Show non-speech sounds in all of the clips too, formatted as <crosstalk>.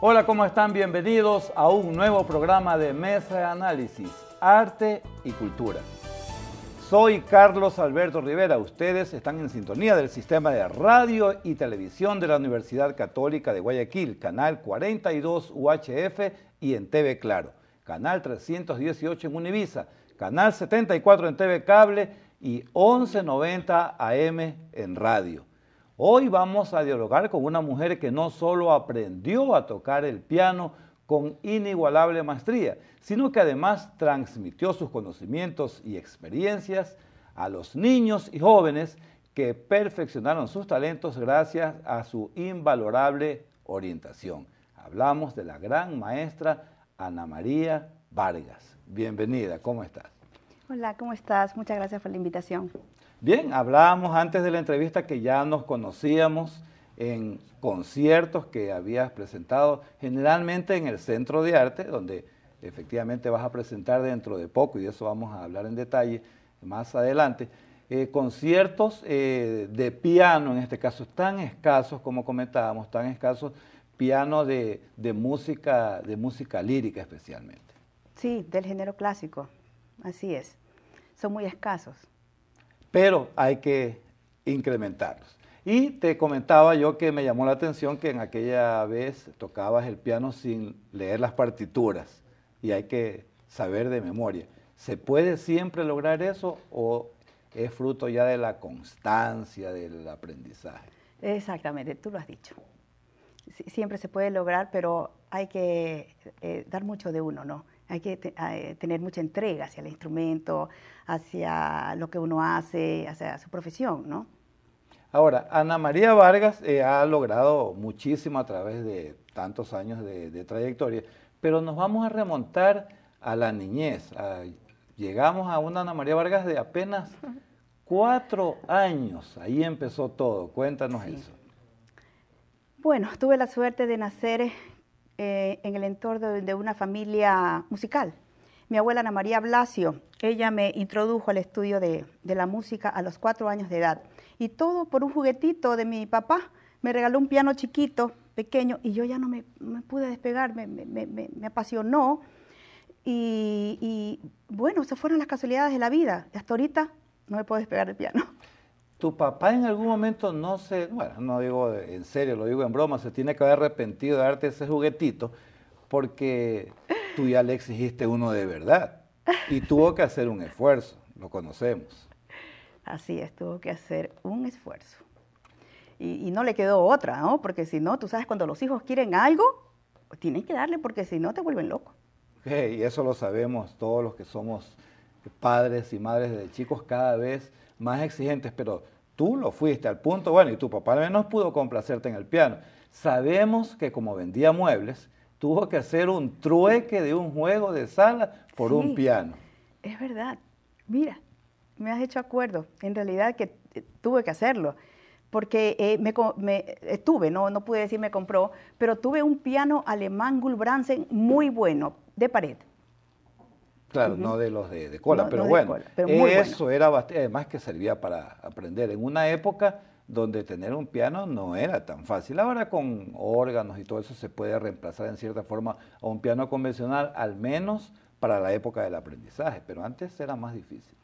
Hola, ¿cómo están? Bienvenidos a un nuevo programa de Mesa de Análisis, Arte y Cultura. Soy Carlos Alberto Rivera. Ustedes están en sintonía del sistema de radio y televisión de la Universidad Católica de Guayaquil, canal 42 UHF y en TV Claro, canal 318 en Univisa, canal 74 en TV Cable y 1190 AM en radio. Hoy vamos a dialogar con una mujer que no solo aprendió a tocar el piano con inigualable maestría, sino que además transmitió sus conocimientos y experiencias a los niños y jóvenes que perfeccionaron sus talentos gracias a su invalorable orientación. Hablamos de la gran maestra Ana María Vargas. Bienvenida, ¿cómo estás? Hola, ¿cómo estás? Muchas gracias por la invitación. Bien, hablábamos antes de la entrevista que ya nos conocíamos en conciertos que habías presentado, generalmente en el Centro de Arte, donde efectivamente vas a presentar dentro de poco, y de eso vamos a hablar en detalle más adelante. Eh, conciertos eh, de piano, en este caso, tan escasos como comentábamos, tan escasos, piano de, música, de música lírica especialmente. Sí, del género clásico, así es. Son muy escasos pero hay que incrementarlos. Y te comentaba yo que me llamó la atención que en aquella vez tocabas el piano sin leer las partituras y hay que saber de memoria. ¿Se puede siempre lograr eso o es fruto ya de la constancia, del aprendizaje? Exactamente, tú lo has dicho. Siempre se puede lograr, pero hay que eh, dar mucho de uno, ¿no? Hay que eh, tener mucha entrega hacia el instrumento, hacia lo que uno hace, hacia su profesión, ¿no? Ahora, Ana María Vargas eh, ha logrado muchísimo a través de tantos años de, trayectoria, pero nos vamos a remontar a la niñez. Ah, llegamos a una Ana María Vargas de apenas cuatro años, ahí empezó todo. Cuéntanos eso. Bueno, tuve la suerte de nacer eh, eh, en el entorno de una familia musical. Mi abuela Ana María Blasio, ella me introdujo al estudio de, la música a los cuatro años de edad. Y todo por un juguetito de mi papá. Me regaló un piano chiquito, pequeño, y yo ya no me, pude despegar, me, apasionó. Y, y, bueno, esas fueron las casualidades de la vida. Hasta ahorita no me puedo despegar del piano tu papá en algún momento no se, bueno, no digo en serio, lo digo en broma, se tiene que haber arrepentido de darte ese juguetito porque tú ya le exigiste uno de verdad y tuvo que hacer un esfuerzo, lo conocemos. Así es, tuvo que hacer un esfuerzo. Y, no le quedó otra, ¿no? Porque si no, tú sabes, cuando los hijos quieren algo, pues tienen que darle porque si no te vuelven loco. y eso lo sabemos todos los que somos padres y madres de chicos cada vez más exigentes, pero tú lo fuiste al punto, bueno, y tu papá al menos pudo complacerte en el piano. Sabemos que como vendía muebles, tuvo que hacer un trueque de un juego de sala por un piano. Es verdad. Mira, me has hecho acuerdo. En realidad que eh, tuve que hacerlo. Porque eh, me, eh, no, no pude decir me compró, pero tuve un piano alemán Gulbransen muy bueno, de pared. Claro, no de los de, cola, pero bueno, eso era bastante, además que servía para aprender en una época donde tener un piano no era tan fácil. Ahora con órganos y todo eso se puede reemplazar en cierta forma a un piano convencional, al menos para la época del aprendizaje, pero antes era más difícil.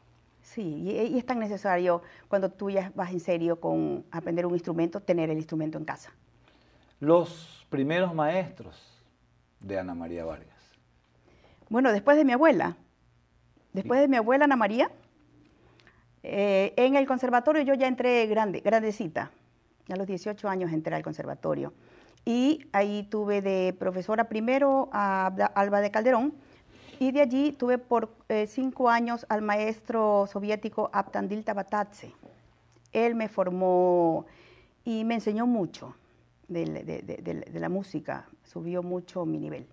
Sí, y eh, es tan necesario cuando tú ya vas en serio con aprender un instrumento, tener el instrumento en casa. Los primeros maestros de Ana María Vargas. Bueno, después de mi abuela, después de mi abuela Ana María, eh, en el conservatorio yo ya entré grande, grandecita, a los 18 años entré al conservatorio. Y ahí tuve de profesora primero a Alba de Calderón y de allí tuve por eh, cinco años al maestro soviético Aptandil Tabatatse. Él me formó y me enseñó mucho de la música, subió mucho mi nivel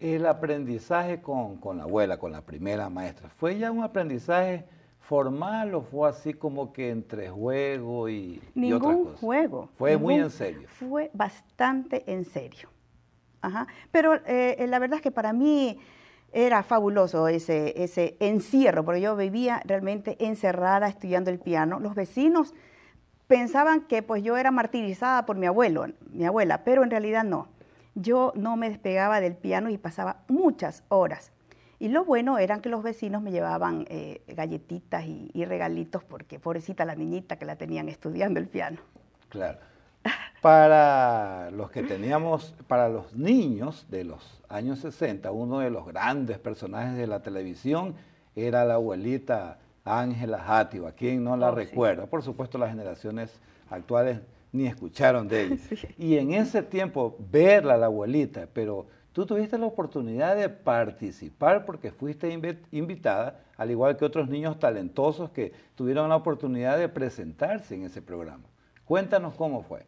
el aprendizaje con, la abuela, con la primera maestra, ¿fue ya un aprendizaje formal o fue así como que entre juego y, ningún juego. Fue muy en serio. Fue bastante en serio. Pero eh, eh, la verdad es que para mí era fabuloso ese, ese encierro, porque yo vivía realmente encerrada estudiando el piano. Los vecinos pensaban que pues yo era martirizada por mi abuelo, mi abuela, pero en realidad no yo no me despegaba del piano y pasaba muchas horas. Y lo bueno era que los vecinos me llevaban eh, galletitas y, regalitos porque pobrecita la niñita que la tenían estudiando el piano. Claro. Para los que teníamos, para los niños de los años 60, uno de los grandes personajes de la televisión era la abuelita Ángela ¿A quien no la oh, recuerda. Por supuesto, las generaciones actuales ni escucharon de <laughs> ellos. Y en ese tiempo, verla a la abuelita, pero tú tuviste la oportunidad de participar porque fuiste invitada, al igual que otros niños talentosos que tuvieron la oportunidad de presentarse en ese programa. Cuéntanos cómo fue.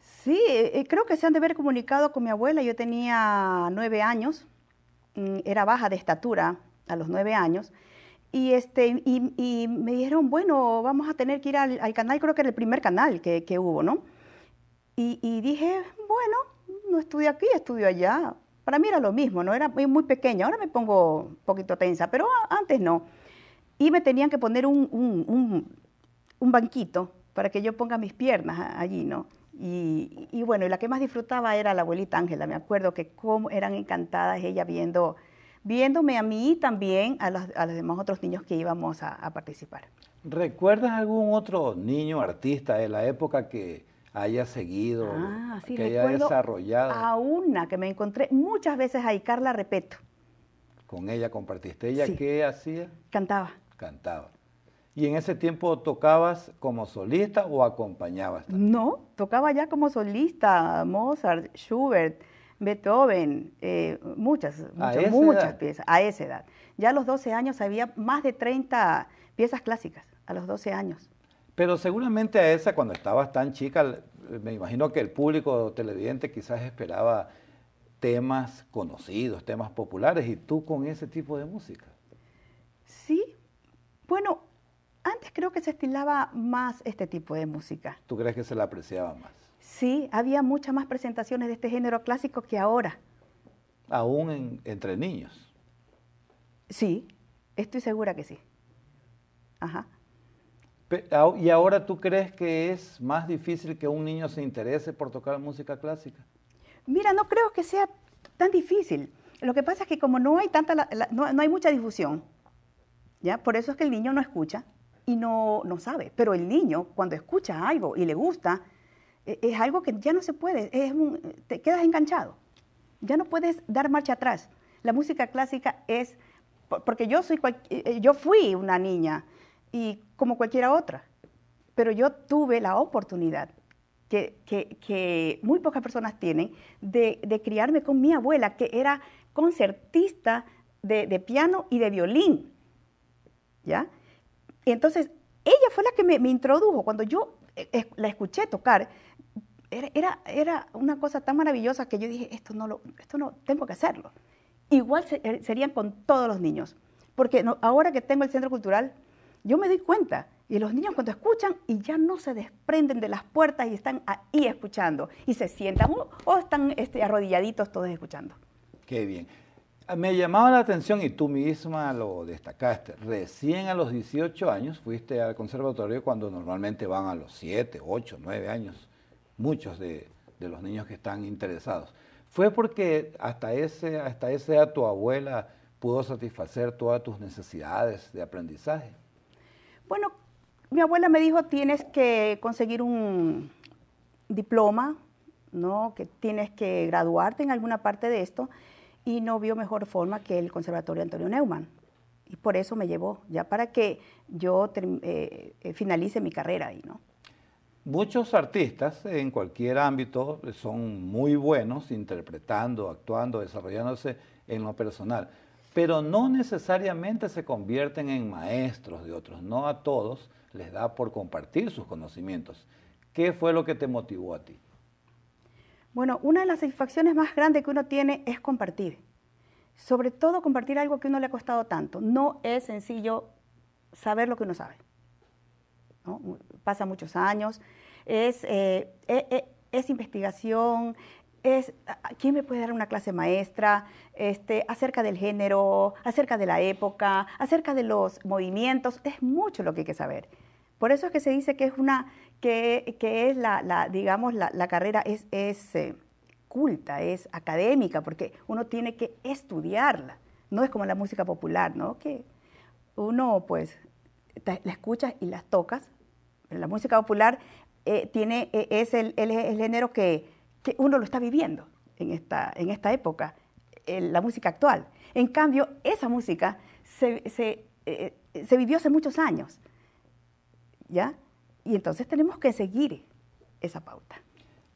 Sí, eh, eh, creo que se han de haber comunicado con mi abuela. Yo tenía nueve años, mm, era baja de estatura a los nueve años. Y, este, y, me dijeron, bueno, vamos a tener que ir al, canal, creo que era el primer canal que, que hubo, ¿no? Y, dije, bueno, no estudio aquí, estudio allá. Para mí era lo mismo, ¿no? Era muy, pequeña, ahora me pongo un poquito tensa, pero antes no. Y me tenían que poner un, un, un, banquito para que yo ponga mis piernas allí, ¿no? Y, y bueno, y la que más disfrutaba era la abuelita Ángela, me acuerdo que cómo eran encantadas ella viendo viéndome a mí y también a los, demás otros niños que íbamos a, participar. ¿Recuerdas algún otro niño artista de la época que, haya seguido, ah, que haya desarrollado. A una que me encontré muchas veces ahí, Carla Repeto. Con ella compartiste. ¿Ella qué hacía? Cantaba. Cantaba. ¿Y en ese tiempo tocabas como solista o acompañabas? No, tocaba ya como solista, Mozart, Schubert, Beethoven, eh, muchas, muchas, muchas piezas, a esa edad. Ya a los 12 años había más de 30 piezas clásicas, a los 12 años. Pero seguramente a esa, cuando estabas tan chica, me imagino que el público televidente quizás esperaba temas conocidos, temas populares, y tú con ese tipo de música. Sí, bueno, antes creo que se estilaba más este tipo de música. ¿Tú crees que se la apreciaba más? Sí, había muchas más presentaciones de este género clásico que ahora. Aún entre niños. Sí, estoy segura que sí. Ajá. ¿Y ahora tú crees que es más difícil que un niño se interese por tocar música clásica? Mira, no creo que sea tan difícil. Lo que pasa es que como no hay tanta, no, hay mucha difusión, ya, por eso es que el niño no escucha y no, no sabe. Pero el niño cuando escucha algo y le gusta, e, es algo que ya no se puede, te quedas enganchado, ya no puedes dar marcha atrás. La música clásica es, porque yo, soy eh, eh, yo fui una niña y como cualquiera otra, pero yo tuve la oportunidad que, muy pocas personas tienen de, criarme con mi abuela, que era concertista de, piano y de violín. ¿Ya? entonces, ella fue la que me, me introdujo. Cuando yo eh, la escuché tocar, era, una cosa tan maravillosa que yo dije, esto no lo, esto no, tengo que hacerlo. Igual eh, serían con todos los niños, porque ahora que tengo el centro cultural, yo me doy cuenta, y los niños cuando escuchan y ya no se desprenden de las puertas y están ahí escuchando, y se sientan o, están este, arrodilladitos todos escuchando. Qué bien. Ah, me llamaba la atención y tú misma lo destacaste. Recién a los 18 años fuiste al conservatorio cuando normalmente van a los 7, 8, 9 años muchos de, los niños que están interesados. ¿Fue porque hasta ese, hasta ese tu abuela pudo satisfacer todas tus necesidades de aprendizaje? Bueno, mi abuela me dijo, tienes que conseguir un diploma, ¿no? que tienes que graduarte en alguna parte de esto, y no vio mejor forma que el Conservatorio Antonio Neumann. Y por eso me llevó, ya para que yo eh, eh, finalice mi carrera ahí, ¿no? Muchos artistas en cualquier ámbito son muy buenos interpretando, actuando, desarrollándose en lo personal, pero no necesariamente se convierten en maestros de otros, no a todos les da por compartir sus conocimientos. ¿Qué fue lo que te motivó a ti? Bueno, una de las satisfacciones más grandes que uno tiene es compartir. Sobre todo compartir algo que uno le ha costado tanto. No es sencillo saber lo que uno sabe pasa muchos años, es, eh, eh, eh, es, investigación, es ah, ah, quién me puede dar una clase maestra este, acerca del género, acerca de la época, acerca de los movimientos, es mucho lo que hay que saber. Por eso es que se dice que es una, que, es la, digamos, la, carrera es, es culta, es académica, porque uno tiene que estudiarla. No es como la música popular, ¿no? Que uno, pues, la escuchas y las tocas, la música popular eh, tiene, eh, es el, género que, uno lo está viviendo en esta, época, la música actual. En cambio, esa música se, eh, se, vivió hace muchos años, ¿ya? Y entonces tenemos que seguir esa pauta.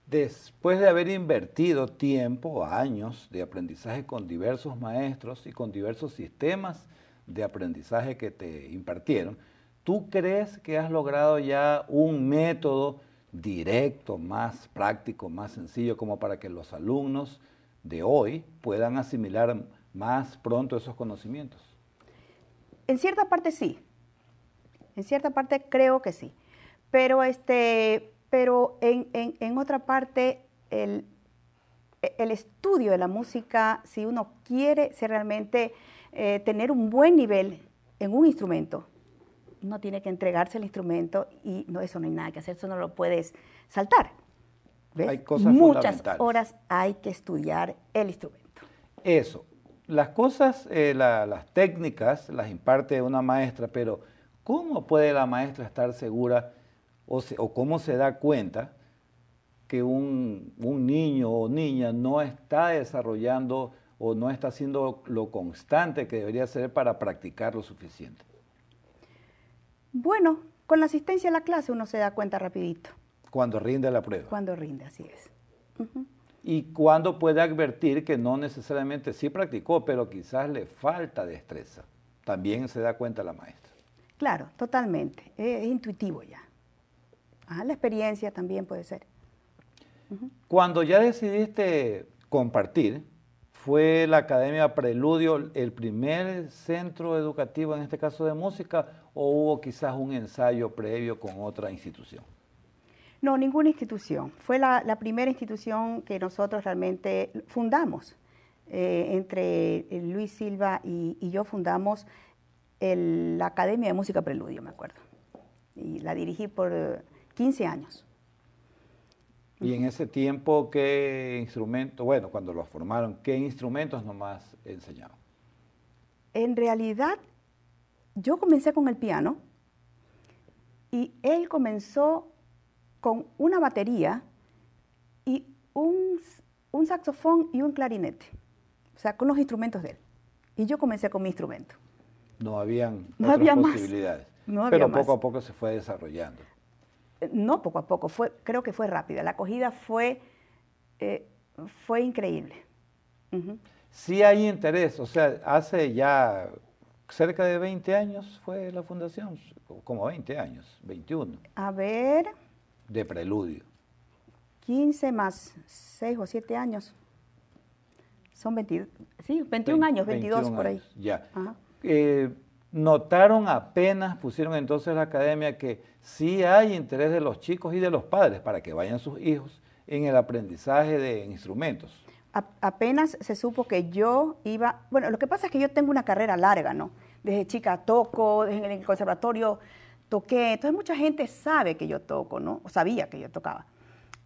Después de haber invertido tiempo, años de aprendizaje con diversos maestros y con diversos sistemas de aprendizaje que te impartieron, ¿Tú crees que has logrado ya un método directo, más práctico, más sencillo, como para que los alumnos de hoy puedan asimilar más pronto esos conocimientos? En cierta parte sí. En cierta parte creo que sí. Pero, este, pero en, otra parte, el, estudio de la música, si uno quiere realmente eh, tener un buen nivel en un instrumento, uno tiene que entregarse el instrumento y no, eso no hay nada que hacer, eso no lo puedes saltar. Hay cosas Muchas horas hay que estudiar el instrumento. Eso. Las cosas, eh, las técnicas las imparte una maestra, pero ¿cómo puede la maestra estar segura o, o cómo se da cuenta que un, un niño o niña no está desarrollando o no está haciendo lo constante que debería ser para practicar lo suficiente? Bueno, con la asistencia a la clase uno se da cuenta rapidito. Cuando rinde la prueba. Cuando rinde, así es. Y cuando puede advertir que no necesariamente sí practicó, pero quizás le falta destreza. También se da cuenta la maestra. Claro, totalmente. Es, intuitivo ya. la experiencia también puede ser. Cuando ya decidiste compartir, fue la Academia Preludio el primer centro educativo, en este caso de música, o hubo quizás un ensayo previo con otra institución? No, ninguna institución. Fue la, primera institución que nosotros realmente fundamos. Eh, entre eh, Luis Silva y, yo fundamos la Academia de Música Preludio, me acuerdo. Y la dirigí por 15 años. Y en ese tiempo, ¿qué instrumentos, bueno, cuando lo formaron, qué instrumentos nomás enseñaron? En realidad, yo comencé con el piano y él comenzó con una batería y un, saxofón y un clarinete, o sea, con los instrumentos de él. Y yo comencé con mi instrumento. No habían no había posibilidades. Pero poco a poco se fue desarrollando no poco a poco, fue, creo que fue rápida. La acogida fue, eh, fue increíble. Sí hay interés, o sea, hace ya cerca de 20 años fue la fundación, como 20 años, 21. A ver. De preludio. 15 más 6 o 7 años. Son 20, sí, 21 años, 22 por ahí. ya. Eh, Notaron apenas, pusieron entonces la academia que sí hay interés de los chicos y de los padres para que vayan sus hijos en el aprendizaje de instrumentos. apenas se supo que yo iba, bueno, lo que pasa es que yo tengo una carrera larga, ¿no? Desde chica toco, en el conservatorio toqué, entonces mucha gente sabe que yo toco, ¿no? sabía que yo tocaba.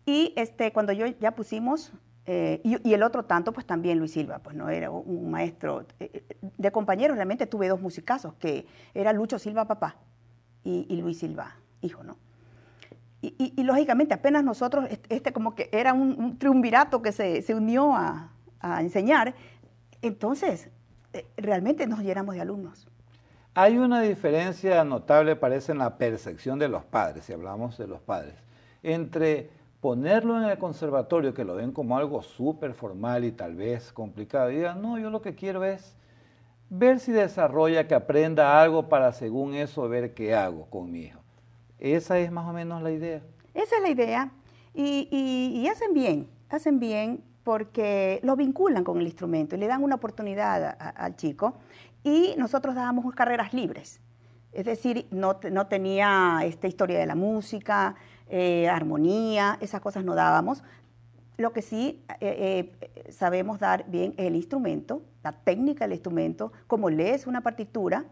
Y este, cuando yo ya pusimos eh, y, el otro tanto, pues también Luis Silva, pues no era un maestro. Eh, eh, de compañeros realmente tuve dos musicazos, que era Lucho Silva papá y, Luis Silva hijo, ¿no? Y, lógicamente apenas nosotros, este como que era un, triunvirato que se, se unió a, a, enseñar, entonces realmente nos llenamos de alumnos. Hay una diferencia notable, parece, en la percepción de los padres, si hablamos de los padres, entre ponerlo en el conservatorio, que lo ven como algo súper formal y tal vez complicado, y digan, no, yo lo que quiero es ver si desarrolla, que aprenda algo para según eso ver qué hago con mi hijo. Esa es más o menos la idea. Esa es la idea. Y, y, hacen bien, hacen bien porque lo vinculan con el instrumento y le dan una oportunidad al chico. Y nosotros dábamos carreras libres. Es decir, no, no tenía esta historia de la música, eh, armonía, esas cosas no dábamos. Lo que sí eh, eh, sabemos dar bien es el instrumento, la técnica del instrumento, cómo lees una partitura,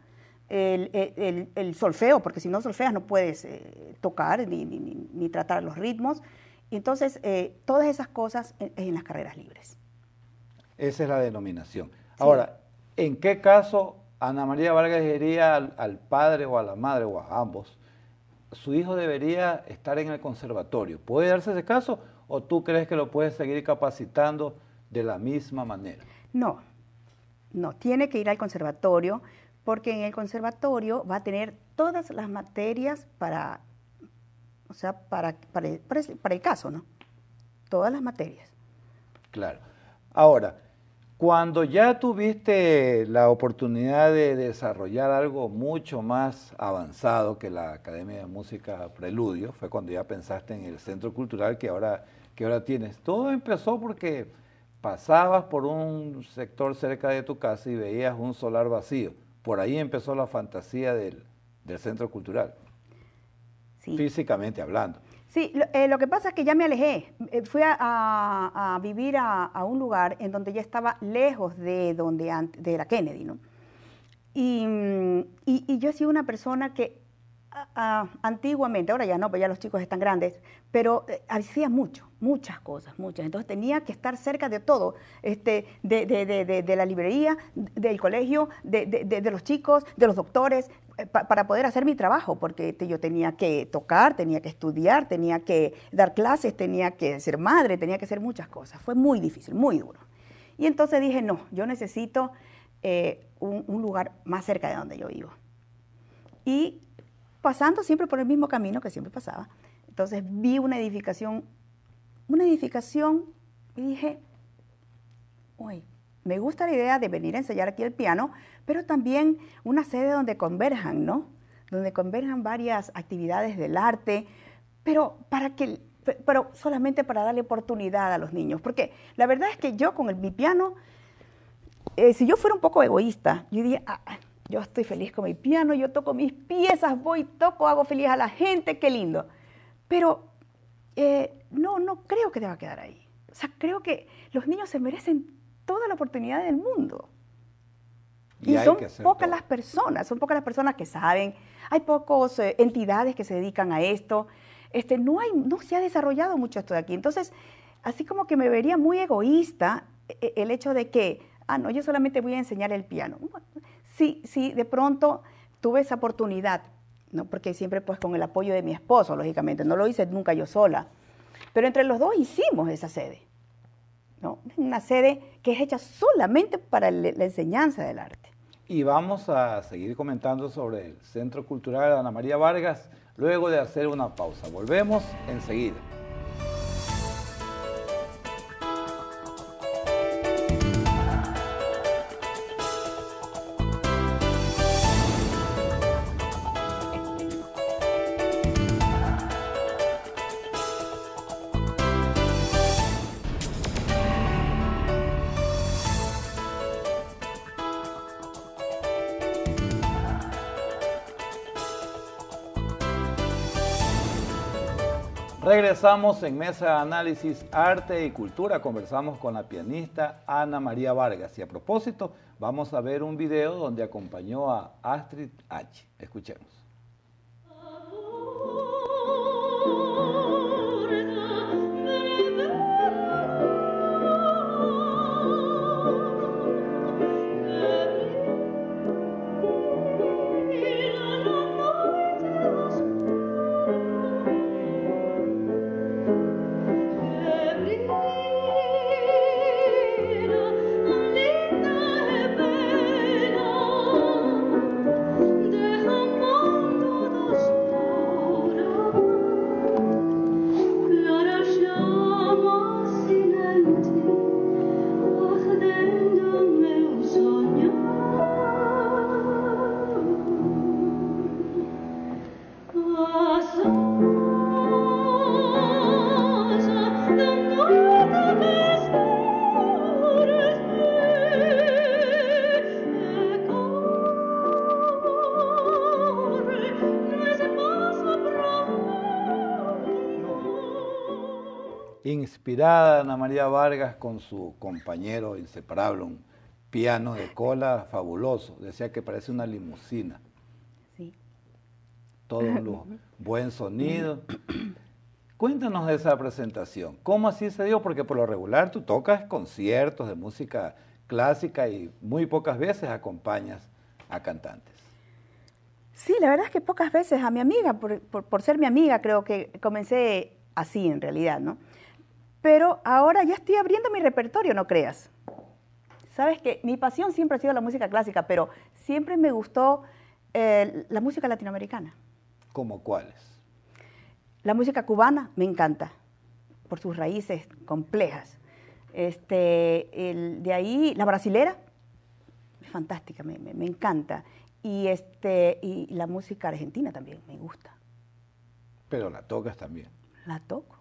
el, solfeo, porque si no solfeas no puedes tocar ni, tratar los ritmos. Entonces, todas esas cosas es en, las carreras libres. Esa es la denominación. Ahora, ¿en qué caso Ana María Vargas diría al, padre o a la madre o a ambos su hijo debería estar en el conservatorio. ¿Puede darse ese caso o tú crees que lo puedes seguir capacitando de la misma manera? No, no, tiene que ir al conservatorio porque en el conservatorio va a tener todas las materias para, o sea, para el caso, ¿no? Todas las materias. Claro. Ahora, cuando ya tuviste la oportunidad de desarrollar algo mucho más avanzado que la Academia de Música Preludio, fue cuando ya pensaste en el centro cultural que ahora, que ahora tienes. Todo empezó porque pasabas por un sector cerca de tu casa y veías un solar vacío. Por ahí empezó la fantasía del, centro cultural, físicamente hablando. Sí, eh, lo, que pasa es que ya me alejé. Eh, fui a, vivir a, un lugar en donde ya estaba lejos de donde antes, de la Kennedy, ¿no? Y, yo he sido una persona que antiguamente, ahora ya no, pues ya los chicos están grandes, pero eh, hacía mucho, muchas cosas, muchas. Entonces tenía que estar cerca de todo, este, de, de la librería, del colegio, de, los chicos, de los doctores, eh, para poder hacer mi trabajo, porque yo tenía que tocar, tenía que estudiar, tenía que dar clases, tenía que ser madre, tenía que hacer muchas cosas. Fue muy difícil, muy duro. Y entonces dije, no, yo necesito eh, un, un lugar más cerca de donde yo vivo. Y pasando siempre por el mismo camino que siempre pasaba, entonces vi una edificación, una edificación y dije, uy, me gusta la idea de venir a enseñar aquí el piano, pero también una sede donde converjan, ¿no? Donde converjan varias actividades del arte, pero para que pero solamente para darle oportunidad a los niños, porque la verdad es que yo con el, mi piano eh, si yo fuera un poco egoísta, yo diría, ah, ah, yo estoy feliz con mi piano, yo toco mis piezas, voy, toco, hago feliz a la gente, qué lindo. Pero eh, no, no creo que deba quedar ahí. O sea, creo que los niños se merecen toda la oportunidad del mundo. Y, son pocas las personas, son pocas las personas que saben, hay pocas eh, entidades que se dedican a esto, este, no, hay, no se ha desarrollado mucho esto de aquí. Entonces, así como que me vería muy egoísta eh, eh, el hecho de que, ah, no, yo solamente voy a enseñar el piano. Sí, sí, de pronto tuve esa oportunidad, ¿no? porque siempre pues con el apoyo de mi esposo, lógicamente, no lo hice nunca yo sola, pero entre los dos hicimos esa sede, ¿no? una sede que es hecha solamente para la enseñanza del arte. Y vamos a seguir comentando sobre el Centro Cultural Ana María Vargas luego de hacer una pausa. Volvemos enseguida. Regresamos en Mesa Análisis Arte y Cultura. Conversamos con la pianista Ana María Vargas. Y a propósito, vamos a ver un video donde acompañó a Astrid H. Escuchemos. inspirada Ana María Vargas con su compañero inseparable, un piano de cola fabuloso. Decía que parece una limusina. Sí. Todo un Buen sonido. Cuéntanos de esa presentación. ¿Cómo así se dio? Porque por lo regular tú tocas conciertos de música clásica y muy pocas veces acompañas a cantantes. Sí, la verdad es que pocas veces a mi amiga, por ser mi amiga, creo que comencé así en realidad, ¿no? Pero ahora ya estoy abriendo mi repertorio, no creas. Sabes que mi pasión siempre ha sido la música clásica, pero siempre me gustó eh, la música latinoamericana. ¿Cómo cuáles? La música cubana me encanta, por sus raíces complejas. Este, el, de ahí, la brasilera, es fantástica, me, me encanta. Y, este, y la música argentina también, me gusta. Pero la tocas también. La toco.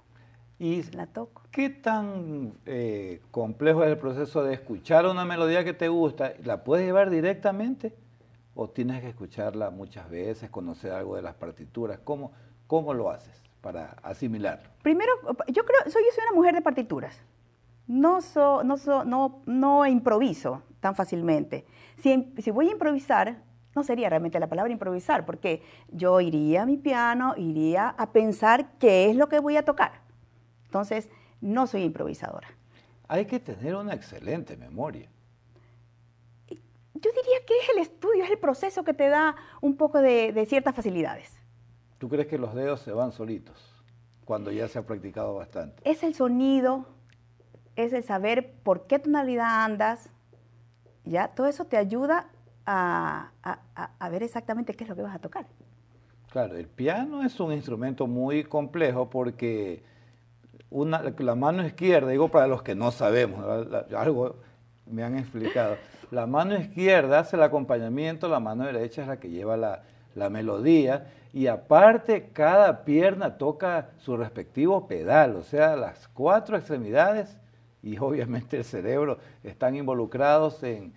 Y la toco. ¿Qué tan eh, complejo es el proceso de escuchar una melodía que te gusta? ¿La puedes llevar directamente o tienes que escucharla muchas veces, conocer algo de las partituras? ¿Cómo, cómo lo haces para asimilarlo? Primero, yo creo, soy, yo soy una mujer de partituras. No, no, no, no improviso tan fácilmente. Si, em, si voy a improvisar, no sería realmente la palabra improvisar, porque yo iría a mi piano, iría a pensar qué es lo que voy a tocar entonces, no soy improvisadora. Hay que tener una excelente memoria. Yo diría que es el estudio, es el proceso que te da un poco de, ciertas facilidades. ¿Tú crees que los dedos se van solitos cuando ya se ha practicado bastante? Es el sonido, es el saber por qué tonalidad andas, ya todo eso te ayuda a, a, ver exactamente qué es lo que vas a tocar. Claro, el piano es un instrumento muy complejo porque la mano izquierda, digo para los que no sabemos, algo me han explicado, la mano izquierda hace el acompañamiento, la mano derecha es la que lleva la, melodía y aparte cada pierna toca su respectivo pedal, o sea, las cuatro extremidades y obviamente el cerebro están involucrados en,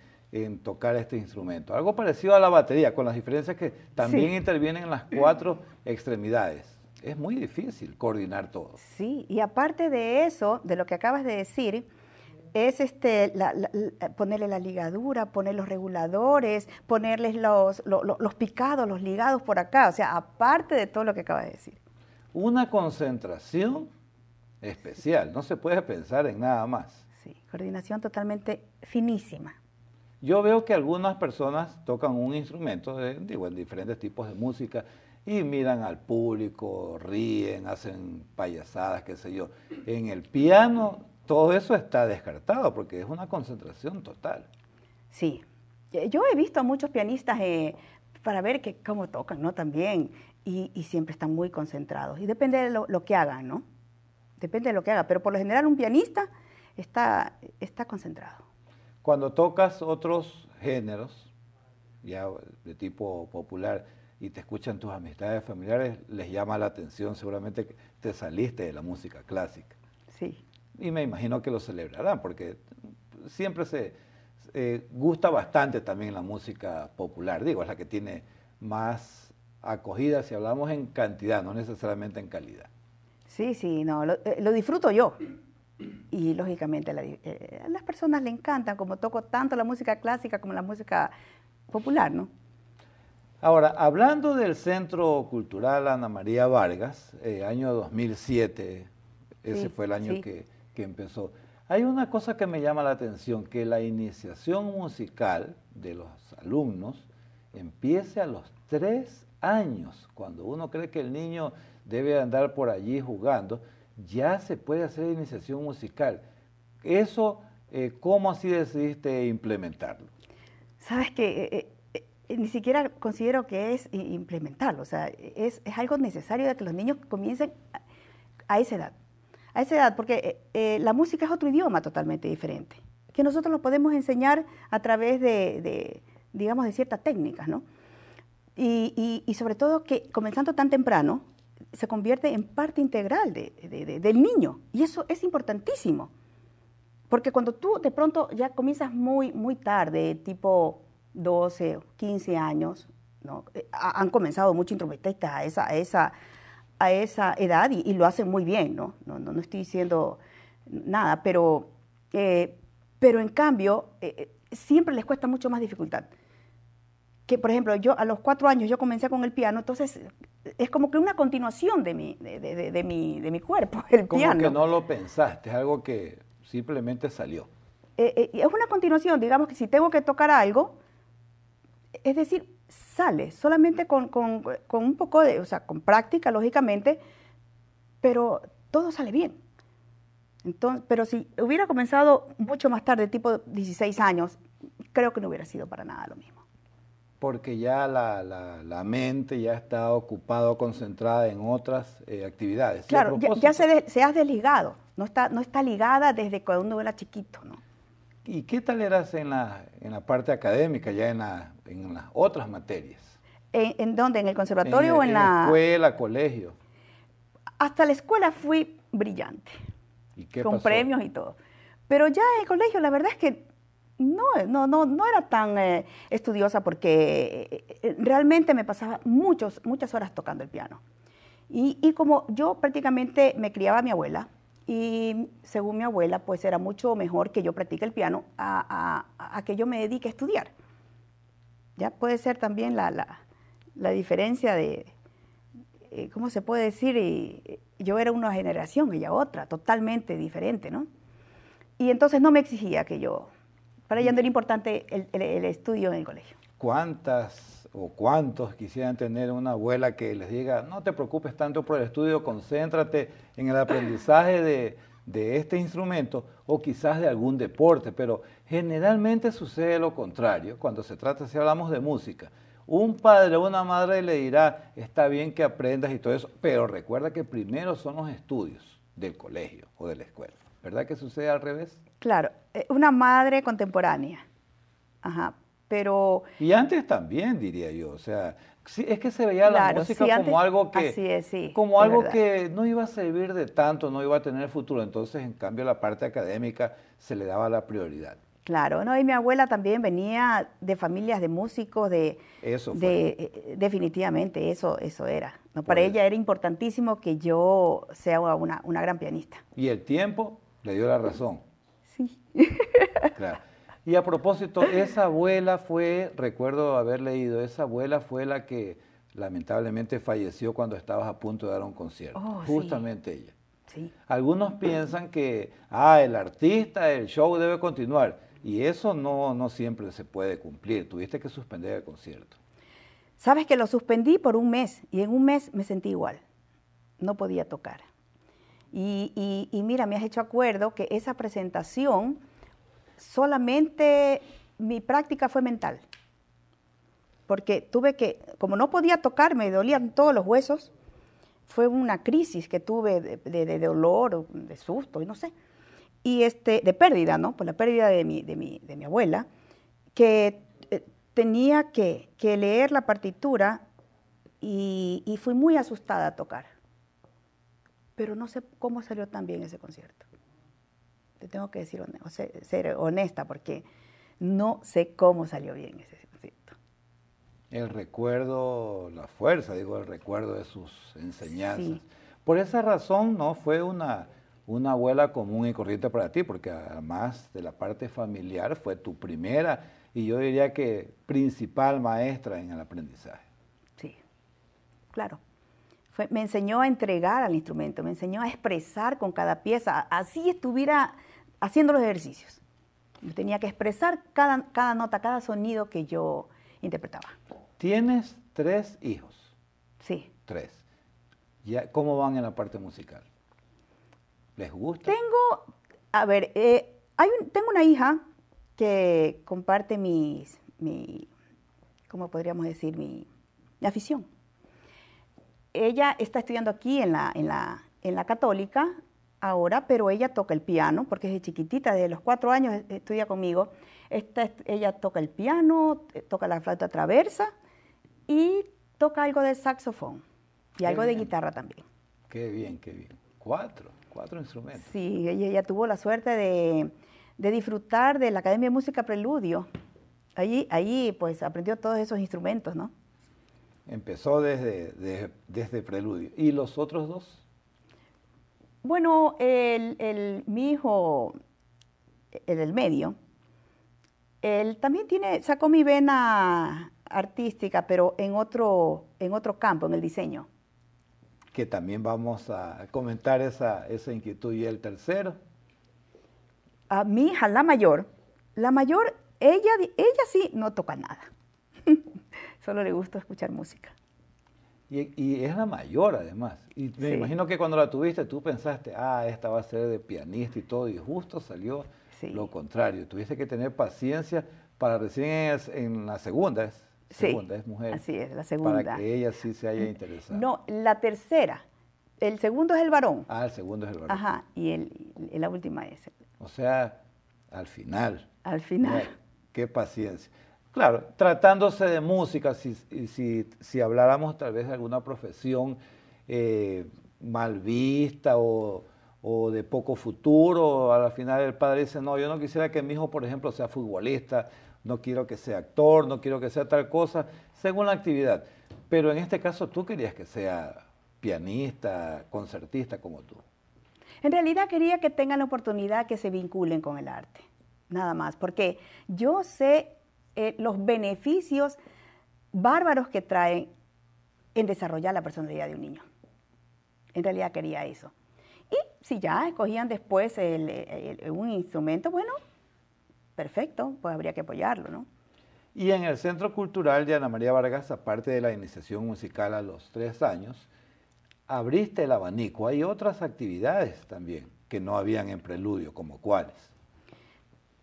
tocar este instrumento. Algo parecido a la batería, con las diferencias que también intervienen las cuatro extremidades. Es muy difícil coordinar todo. Sí, y aparte de eso, de lo que acabas de decir, es este, ponerle la ligadura, poner los reguladores, ponerles los, los, picados, los ligados por acá, o sea, aparte de todo lo que acabas de decir. Una concentración especial, no se puede pensar en nada más. Sí, coordinación totalmente finísima. Yo veo que algunas personas tocan un instrumento, digo, en diferentes tipos de música, y miran al público, ríen, hacen payasadas, qué sé yo. En el piano todo eso está descartado porque es una concentración total. Sí, eh, yo he visto a muchos pianistas eh, para ver que, cómo tocan, ¿no? También, y, siempre están muy concentrados. Y depende de lo, que hagan, ¿no? Depende de lo que haga, pero por lo general un pianista está, está concentrado. Cuando tocas otros géneros, ya de tipo popular, y te escuchan tus amistades familiares, les llama la atención seguramente te saliste de la música clásica. Sí. Y me imagino que lo celebrarán, porque siempre se gusta bastante también la música popular, digo, es la que tiene más acogida si hablamos en cantidad, no necesariamente en calidad. Sí, sí, no, lo, eh, disfruto yo. Y lógicamente eh, a las personas le encantan, como toco tanto la música clásica como la música popular, ¿no? Ahora, hablando del Centro Cultural Ana María Vargas, eh, año 2007, ese fue el año que, empezó. Hay una cosa que me llama la atención, que la iniciación musical de los alumnos empiece a los tres años, cuando uno cree que el niño debe andar por allí jugando, ya se puede hacer iniciación musical. Eso, eh, ¿cómo así decidiste implementarlo? Sabes que eh, eh, ni siquiera considero que es implementarlo, o sea, es, algo necesario de que los niños comiencen a, esa edad, a esa edad, porque eh, eh, la música es otro idioma totalmente diferente, que nosotros lo podemos enseñar a través de, digamos, de ciertas técnicas, ¿no? Y, sobre todo que comenzando tan temprano, se convierte en parte integral del niño, y eso es importantísimo, porque cuando tú de pronto ya comienzas muy, muy tarde, tipo 12 15 años, ¿no? Eh, han comenzado muchos introvertidos a esa, esa, a esa edad y, lo hacen muy bien, ¿no? No, ¿no? estoy diciendo nada, pero, eh, pero en cambio eh, siempre les cuesta mucho más dificultad. Que, por ejemplo, yo a los cuatro años yo comencé con el piano, entonces es como que una continuación de mi, de, de, de mi, cuerpo, <laughs> el piano. Como que no lo pensaste, es algo que simplemente salió. es una continuación, digamos que si tengo que tocar algo, es decir, sale solamente con, un poco de, o sea, con práctica, lógicamente, pero todo sale bien. Entonces, pero si hubiera comenzado mucho más tarde, tipo 16 años, creo que no hubiera sido para nada lo mismo. Porque ya la, mente ya está ocupada, concentrada en otras eh, actividades. Claro, ya, se, ha desligado, no está, no está ligada desde cuando uno era chiquito, ¿no? ¿Y qué tal eras en la, en la parte académica, ya en, las otras materias? ¿En, dónde? ¿En el conservatorio o en, en la...? escuela, colegio. Hasta la escuela fui brillante. ¿Y qué Con premios y todo. Pero ya en el colegio, la verdad es que no, no, no, no era tan eh, estudiosa porque eh, eh, realmente me pasaba muchos, muchas horas tocando el piano. Y, y como yo prácticamente me criaba mi abuela, y según mi abuela, pues era mucho mejor que yo practique el piano a, a, que yo me dedique a estudiar. Ya puede ser también la, la, la diferencia de, eh, ¿cómo se puede decir? Y eh, yo era una generación, ella otra, totalmente diferente, ¿no? Y entonces no me exigía que yo, para ella no era importante el, el, el estudio en el colegio. ¿Cuántas o cuántos quisieran tener una abuela que les diga, no te preocupes tanto por el estudio, concéntrate en el aprendizaje de, este instrumento o quizás de algún deporte, pero generalmente sucede lo contrario cuando se trata, si hablamos de música. Un padre o una madre le dirá, está bien que aprendas y todo eso, pero recuerda que primero son los estudios del colegio o de la escuela. ¿Verdad que sucede al revés? Claro, eh, una madre contemporánea, ajá, pero... Y antes también, diría yo, o sea, es que se veía la música como algo que como algo que no iba a servir de tanto, no iba a tener futuro. Entonces, en cambio, la parte académica se le daba la prioridad. Claro, no, y mi abuela también venía de familias de músicos, de eso eh, definitivamente eso eso era. No, para ella era importantísimo que yo sea una, una gran pianista. Y el tiempo le dio la razón. Sí. Claro. Y a propósito, esa abuela fue, recuerdo haber leído, esa abuela fue la que lamentablemente falleció cuando estabas a punto de dar un concierto, oh, justamente ella. Sí. Algunos piensan que, ah, el artista, el show debe continuar. Y eso no, no siempre se puede cumplir. Tuviste que suspender el concierto. Sabes que lo suspendí por un mes y en un mes me sentí igual. No podía tocar. Y, y mira, me has hecho acuerdo que esa presentación solamente mi práctica fue mental. Porque tuve que, como no podía tocar, me dolían todos los huesos, fue una crisis que tuve de, dolor, de susto, y no sé. Y este, de pérdida, ¿no? Por pues la pérdida de mi, abuela, que eh, tenía que, leer la partitura y, y fui muy asustada a tocar. Pero no sé cómo salió tan bien ese concierto te tengo que decir, ser honesta, porque no sé cómo salió bien ese concierto. El recuerdo, la fuerza, digo, el recuerdo de sus enseñanzas. Por esa razón no fue una, una abuela común y corriente para ti, porque además de la parte familiar fue tu primera y yo diría que principal maestra en el aprendizaje. Sí, claro. me enseñó a entregar al instrumento, me enseñó a expresar con cada pieza, así estuviera haciendo los ejercicios. Tenía que expresar cada, nota, cada sonido que yo interpretaba. Tienes tres hijos. Sí. Tres. Ya, ¿Cómo van en la parte musical? ¿Les gusta? Tengo, a ver, eh, hay tengo una hija que comparte mi, ¿cómo podríamos decir? Mi, mi, afición. Ella está estudiando aquí en la, en la, en la católica, ahora, pero ella toca el piano, porque desde chiquitita, desde los cuatro años e-, estudia conmigo. ella toca el piano, toca la flauta traversa y toca algo del saxofón y algo de guitarra también. Qué bien, qué bien. Cuatro, cuatro instrumentos. Sí, ella, tuvo la suerte de, disfrutar de la Academia de Música Preludio. Allí, pues aprendió todos esos instrumentos, ¿no? Empezó desde, desde Preludio. ¿Y los otros dos? Bueno, el, el, mi hijo, el del medio, él también tiene, sacó mi vena artística, pero en otro, en otro campo, en el diseño. Que también vamos a comentar esa, inquietud. ¿Y el tercero? A mi hija, la mayor, la mayor, ella, ella sí no toca nada. <laughs> Solo le gusta escuchar música. Y, es la mayor además. Y me imagino que cuando la tuviste tú pensaste, ah, esta va a ser de pianista y todo, y justo salió lo contrario. Tuviste que tener paciencia para recién en la segunda, es, segunda es mujer. Así es, la segunda. Para que ella sí se haya interesado. No, la tercera. El segundo es el varón. Ah, el segundo es el varón. Ajá, y, el, la última es. O sea, al final. Al final. qué paciencia. Claro, tratándose de música, si, si, habláramos tal vez de alguna profesión eh, mal vista o, o, de poco futuro, al final el padre dice, no, yo no quisiera que mi hijo, por ejemplo, sea futbolista, no quiero que sea actor, no quiero que sea tal cosa, según la actividad. Pero en este caso tú querías que sea pianista, concertista como tú. En realidad quería que tengan la oportunidad que se vinculen con el arte, nada más, porque yo sé eh, los beneficios bárbaros que traen en desarrollar la personalidad de un niño. En realidad quería eso. Y si ya escogían después un instrumento, bueno, perfecto, pues habría que apoyarlo, ¿no? Y en el Centro Cultural de Ana María Vargas, aparte de la iniciación musical a los tres años, abriste el abanico. Hay otras actividades también que no habían en preludio, como cuáles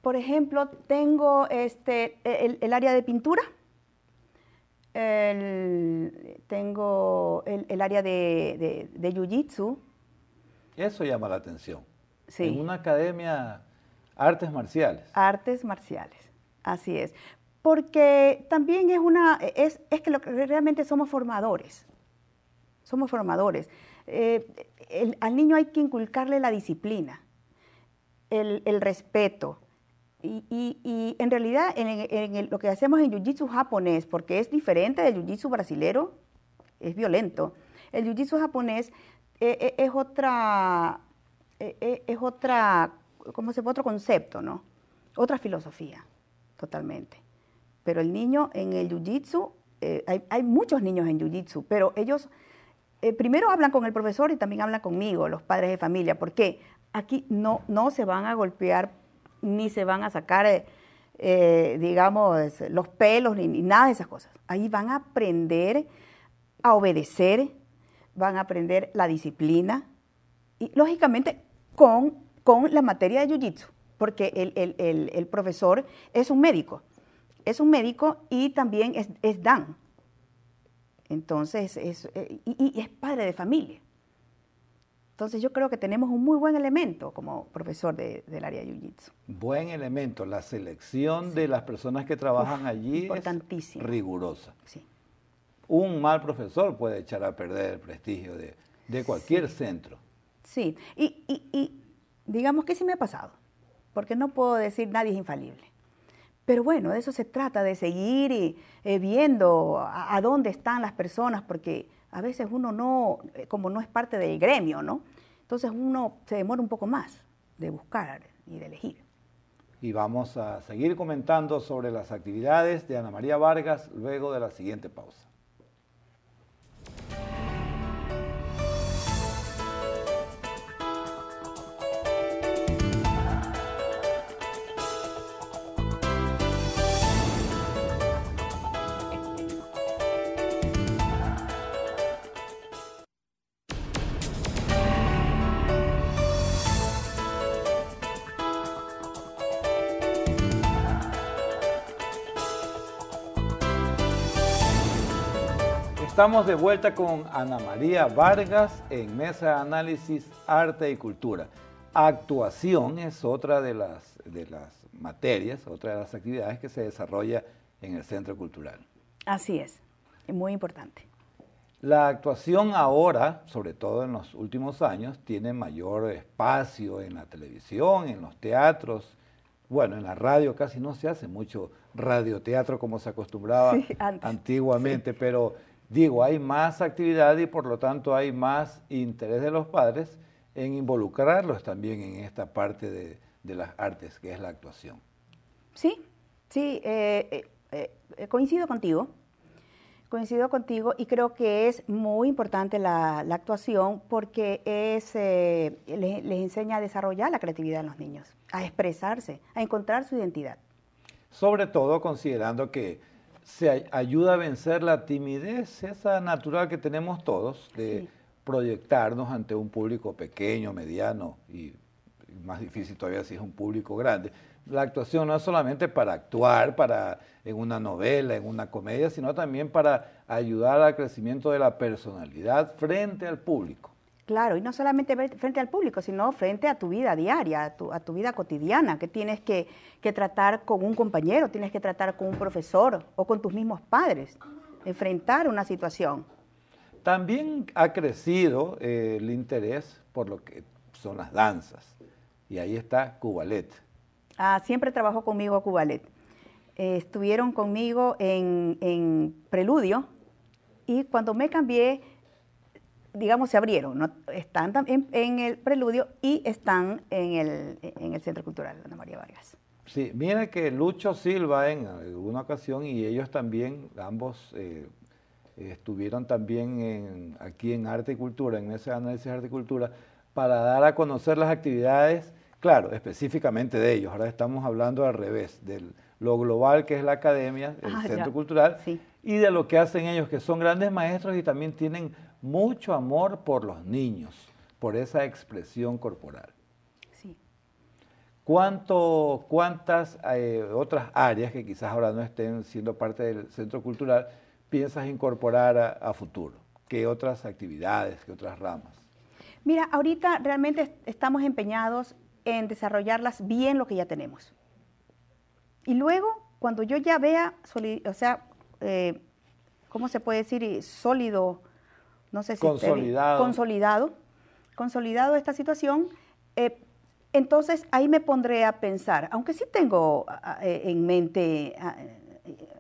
por ejemplo, tengo este, e, el, área de pintura, tengo el, área de, de, Jiu-Jitsu. Eso llama la atención. Sí. En una academia, artes marciales. Artes marciales, así es. Porque también es una, es, que, realmente somos formadores. Somos formadores. Eh, al niño hay que inculcarle la disciplina, el, el respeto, y, en realidad en, lo que hacemos en jiu-jitsu japonés, porque es diferente del jiu-jitsu brasilero, es violento. El jiu-jitsu japonés eh, eh, es, otra, eh, es, otra, ¿cómo se llama Otro concepto, ¿no? Otra filosofía, totalmente. Pero el niño en el jiu-jitsu, hay, muchos niños en jiu-jitsu, pero ellos primero hablan con el profesor y también hablan conmigo, los padres de familia, porque aquí no, no se van a golpear ni se van a sacar, eh, eh, digamos, los pelos, ni, ni nada de esas cosas. Ahí van a aprender a obedecer, van a aprender la disciplina y, lógicamente, con, con la materia de jiu-jitsu, porque el, profesor es un médico, es un médico y también es, Dan. Entonces, es, eh, y es padre de familia. Entonces yo creo que tenemos un muy buen elemento como profesor del área de Jiu-Jitsu. Buen elemento, la selección de las personas que trabajan allí es rigurosa. Sí. Un mal profesor puede echar a perder el prestigio de, cualquier centro. Sí, y, digamos que sí me ha pasado, porque no puedo decir nadie es infalible. Pero bueno, de eso se trata, de seguir eh, viendo a, dónde están las personas, porque a veces uno no, eh, como no es parte del gremio, ¿no? Entonces uno se demora un poco más de buscar y de elegir. Y vamos a seguir comentando sobre las actividades de Ana María Vargas luego de la siguiente pausa. Estamos de vuelta con Ana María Vargas en Mesa de Análisis Arte y Cultura. Actuación es otra de las, de las materias, otra de las actividades que se desarrolla en el Centro Cultural. Así es, es muy importante. La actuación ahora, sobre todo en los últimos años, tiene mayor espacio en la televisión, en los teatros, bueno, en la radio casi no se hace mucho radioteatro como se acostumbraba antiguamente, pero Digo, hay más actividad y por lo tanto hay más interés de los padres en involucrarlos también en esta parte de, las artes, que es la actuación. Sí, sí, eh, eh, eh, coincido contigo. Coincido contigo y creo que es muy importante la, actuación porque es, les, enseña a desarrollar la creatividad en los niños, a expresarse, a encontrar su identidad. Sobre todo considerando que se ayuda a vencer la timidez, esa natural que tenemos todos, de proyectarnos ante un público pequeño, mediano y más difícil todavía si es un público grande. La actuación no es solamente para actuar para, en una novela, en una comedia, sino también para ayudar al crecimiento de la personalidad frente al público. Claro, y no solamente frente al público, sino frente a tu vida diaria, a tu, vida cotidiana, que tienes que, tratar con un compañero, tienes que tratar con un profesor o con tus mismos padres, enfrentar una situación. También ha crecido eh, el interés por lo que son las danzas, y ahí está Cubalet. Ah, siempre trabajó conmigo Cubalet. Eh, estuvieron conmigo en, en Preludio, y cuando me cambié digamos, se abrieron. ¿no? Están en, en, el preludio y están en el, en el Centro Cultural Ana María Vargas. Sí, mira que Lucho Silva en alguna ocasión y ellos también, ambos eh, estuvieron también en, aquí en Arte y Cultura, en ese análisis de Arte y Cultura, para dar a conocer las actividades, claro, específicamente de ellos. Ahora estamos hablando al revés, de lo global que es la academia, el ah, centro cultural, sí y de lo que hacen ellos, que son grandes maestros y también tienen mucho amor por los niños, por esa expresión corporal. Sí. ¿Cuánto, ¿Cuántas eh, otras áreas que quizás ahora no estén siendo parte del centro cultural piensas incorporar a, a futuro? ¿Qué otras actividades, qué otras ramas? Mira, ahorita realmente estamos empeñados en desarrollarlas bien lo que ya tenemos. Y luego, cuando yo ya vea, o sea, eh, ¿cómo se puede decir? Sólido, no sé si... Consolidado. consolidado. Consolidado esta situación. Eh, entonces ahí me pondré a pensar, aunque sí tengo eh, en mente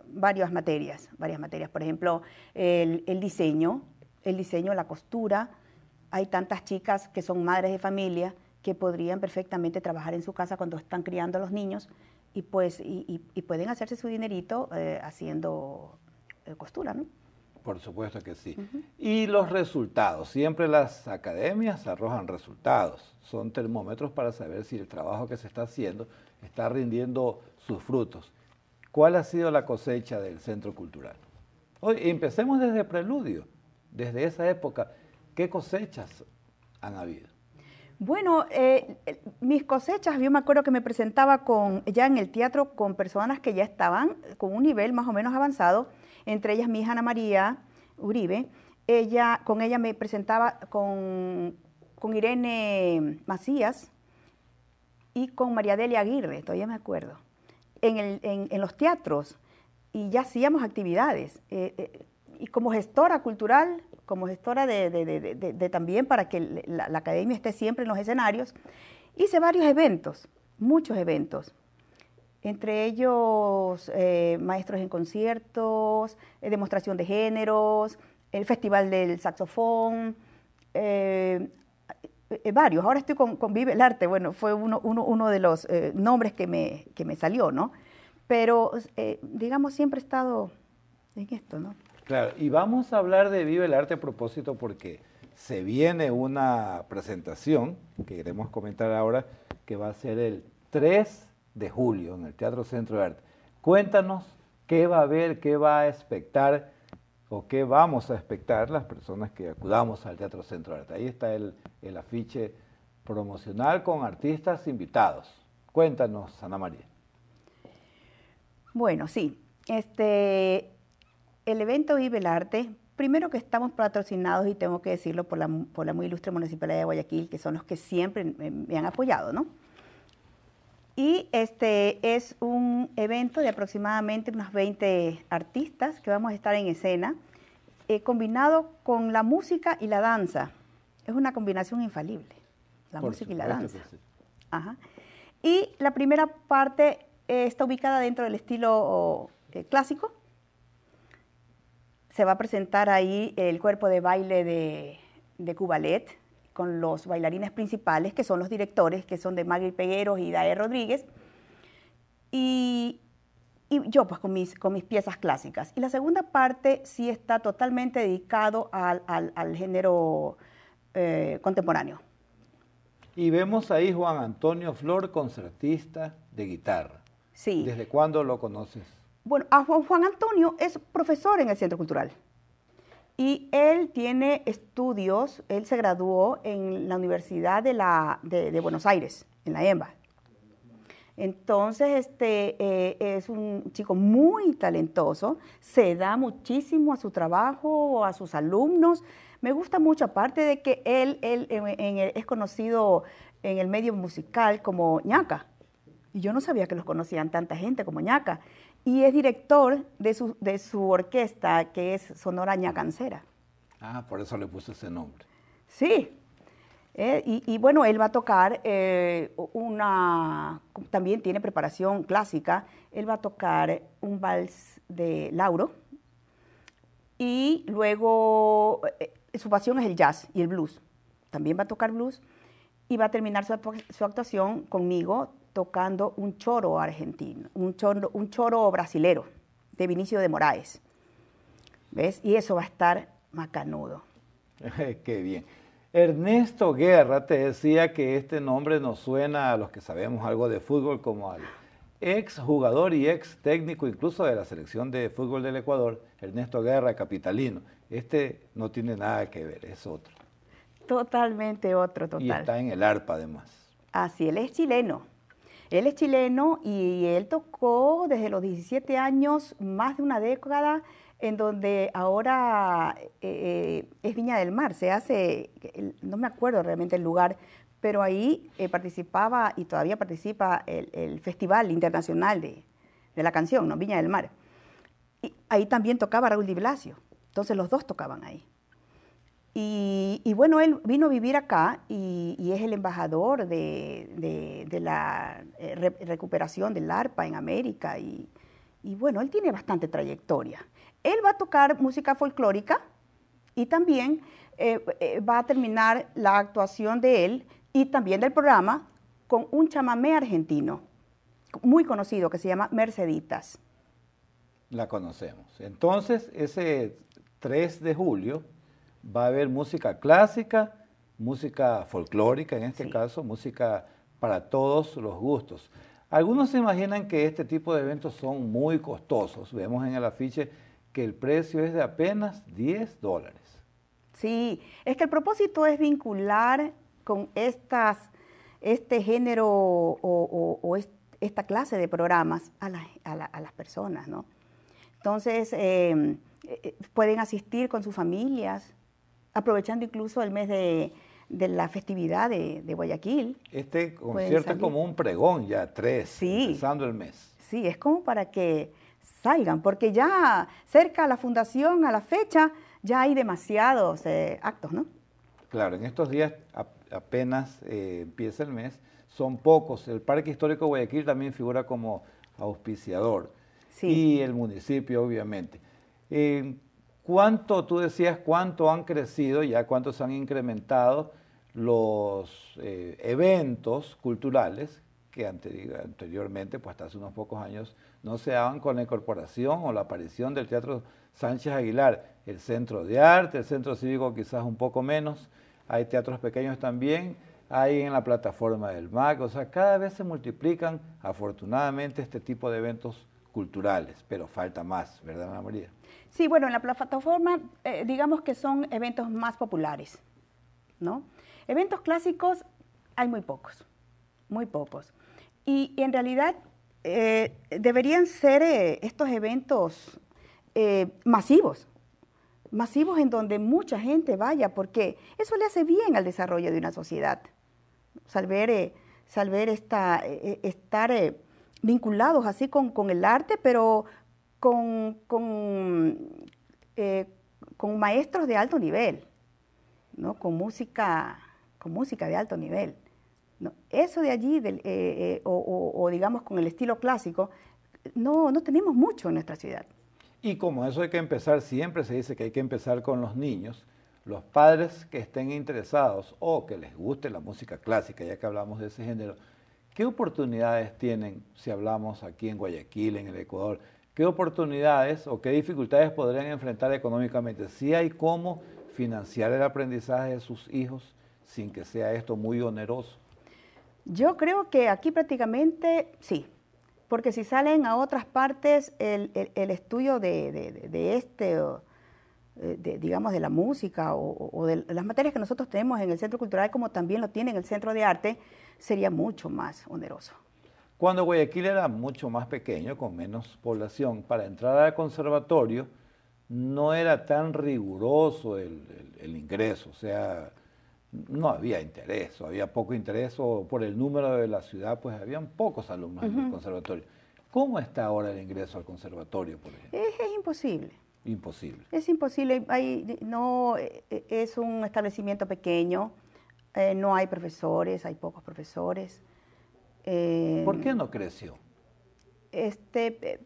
varias materias, varias materias, por ejemplo, el, el diseño, el diseño, la costura. Hay tantas chicas que son madres de familia que podrían perfectamente trabajar en su casa cuando están criando a los niños y pues y, pueden hacerse su dinerito eh, haciendo eh, costura, ¿no? Por supuesto que sí. Y los resultados, siempre las academias arrojan resultados, son termómetros para saber si el trabajo que se está haciendo está rindiendo sus frutos. ¿Cuál ha sido la cosecha del centro cultural? Hoy empecemos desde Preludio, desde esa época, ¿qué cosechas han habido? Bueno, eh, eh, mis cosechas, yo me acuerdo que me presentaba con, ya en el teatro con personas que ya estaban con un nivel más o menos avanzado, entre ellas mi hija Ana María Uribe. Ella, con ella me presentaba con, Irene Macías y con María Delia Aguirre, todavía me acuerdo, en, los teatros. Y ya hacíamos actividades. Eh, y como gestora cultural, como gestora de, también para que la, academia esté siempre en los escenarios, hice varios eventos, muchos eventos, entre ellos eh, maestros en conciertos, eh, demostración de géneros, el Festival del Saxofón, eh, varios. Ahora estoy con, Vive el Arte, bueno, fue uno, de los nombres que me, que me, salió, ¿no? Pero, digamos, siempre he estado en esto, ¿no? Claro, y vamos a hablar de Vive el Arte a propósito porque se viene una presentación que queremos comentar ahora que va a ser el 3 de julio en el Teatro Centro de Arte. Cuéntanos qué va a ver, qué va a expectar o qué vamos a expectar las personas que acudamos al Teatro Centro de Arte. Ahí está el, el afiche promocional con artistas invitados. Cuéntanos, Ana María. Bueno, sí. Este, el evento Vive el Arte, primero que estamos patrocinados, y tengo que decirlo, por la, muy ilustre Municipalidad de Guayaquil, que son los que siempre me han apoyado, ¿no? Y este es un evento de aproximadamente unos 20 artistas que vamos a estar en escena, eh, combinado con la música y la danza. Es una combinación infalible, la música y la danza. Y la primera parte eh, está ubicada dentro del estilo eh, clásico, se va a presentar ahí el cuerpo de baile de, de Cubalet con los bailarines principales, que son los directores, que son de Magri Pegueros y Dae Rodríguez. Y, yo pues con mis, con mis piezas clásicas. Y la segunda parte sí está totalmente dedicado al, género eh, contemporáneo. Y vemos ahí Juan Antonio Flor, concertista de guitarra. Sí. ¿Desde cuándo lo conoces? Bueno, Juan, Antonio es profesor en el Centro Cultural y él tiene estudios, él se graduó en la Universidad de, Buenos Aires, en la EMBA. Entonces, este eh, es un chico muy talentoso, se da muchísimo a su trabajo, a sus alumnos. Me gusta mucho, aparte de que él, es conocido en el medio musical como ñaca. Y yo no sabía que los conocían tanta gente como ñaca y es director de su, de su orquesta, que es Sonora cancera Ah, por eso le puse ese nombre. Sí. Eh, y, bueno, él va a tocar eh, una, también tiene preparación clásica, él va a tocar un vals de Lauro y luego eh, su pasión es el jazz y el blues. También va a tocar blues y va a terminar su, su actuación conmigo tocando un choro argentino, un choro, un choro brasilero de Vinicio de Moraes. ¿Ves? Y eso va a estar macanudo. <laughs> Qué bien. Ernesto Guerra te decía que este nombre nos suena a los que sabemos algo de fútbol como al ex jugador y ex técnico incluso de la selección de fútbol del Ecuador, Ernesto Guerra, capitalino. Este no tiene nada que ver, es otro. Totalmente otro, total. Y está en el ARPA además. Así, él es chileno. Él es chileno y él tocó desde los 17 años, más de una década, en donde ahora eh, eh, es Viña del Mar, se hace, no me acuerdo realmente el lugar, pero ahí eh, participaba y todavía participa el, Festival Internacional de, la Canción, ¿no? Viña del Mar. Y ahí también tocaba Raúl Di entonces los dos tocaban ahí. Y, bueno, él vino a vivir acá y, es el embajador de, la eh, recuperación del ARPA en América. Y, bueno, él tiene bastante trayectoria. Él va a tocar música folclórica y también eh, eh, va a terminar la actuación de él y también del programa con un chamamé argentino muy conocido que se llama Merceditas. La conocemos. Entonces, ese 3 de julio va a haber música clásica, música folclórica en este caso, música para todos los gustos. Algunos se imaginan que este tipo de eventos son muy costosos. Vemos en el afiche que el precio es de apenas 10 dólares. Sí, es que el propósito es vincular con estas, este género o, esta clase de programas a, las personas, ¿no? Entonces, eh, eh, pueden asistir con sus familias, aprovechando incluso el mes de, la festividad de, Guayaquil. Este concierto es como un pregón ya, tres, empezando el mes. Sí, es como para que salgan, porque ya cerca a la fundación, a la fecha, ya hay demasiados eh, actos, ¿no? Claro, en estos días apenas eh, empieza el mes, son pocos. El Parque Histórico Guayaquil también figura como auspiciador sí. y el municipio, obviamente. ¿Cuánto, tú decías, cuánto han crecido, ya cuánto se han incrementado los eh, eventos culturales que anteriormente, pues hasta hace unos pocos años, no se daban con la incorporación o la aparición del Teatro Sánchez Aguilar? El Centro de Arte, el Centro Cívico quizás un poco menos, hay teatros pequeños también, hay en la plataforma del MAC, o sea, cada vez se multiplican afortunadamente este tipo de eventos culturales, pero falta más, ¿verdad, Ana María? Sí, bueno, en la plataforma eh, digamos que son eventos más populares, ¿no? Eventos clásicos hay muy pocos, muy pocos. Y, en realidad eh, deberían ser eh, estos eventos masivos, masivos en donde mucha gente vaya, porque eso le hace bien al desarrollo de una sociedad. Salver, salver esta, estar vinculados así con, el arte, pero con, con, eh, maestros de alto nivel, con, música, con música de alto nivel. ¿no? Eso de allí, del, eh, eh, o, digamos con el estilo clásico, no, no tenemos mucho en nuestra ciudad. Y como eso hay que empezar, siempre se dice que hay que empezar con los niños, los padres que estén interesados o que les guste la música clásica, ya que hablamos de ese género, ¿Qué oportunidades tienen, si hablamos aquí en Guayaquil, en el Ecuador, qué oportunidades o qué dificultades podrían enfrentar económicamente? Si hay cómo financiar el aprendizaje de sus hijos sin que sea esto muy oneroso. Yo creo que aquí prácticamente sí, porque si salen a otras partes el, estudio de, de este eh, digamos, de la música o, de las materias que nosotros tenemos en el Centro Cultural, como también lo tiene en el Centro de Arte, sería mucho más oneroso. Cuando Guayaquil era mucho más pequeño, con menos población, para entrar al conservatorio no era tan riguroso el, ingreso, o sea, no había interés, había poco interés, o por el número de la ciudad, pues habían pocos alumnos en el conservatorio. ¿Cómo está ahora el ingreso al conservatorio, por ejemplo? es imposible Imposible. Es imposible. no, eh, eh, es un establecimiento pequeño, eh, no hay profesores, hay pocos profesores. ¿Por qué no creció? Este,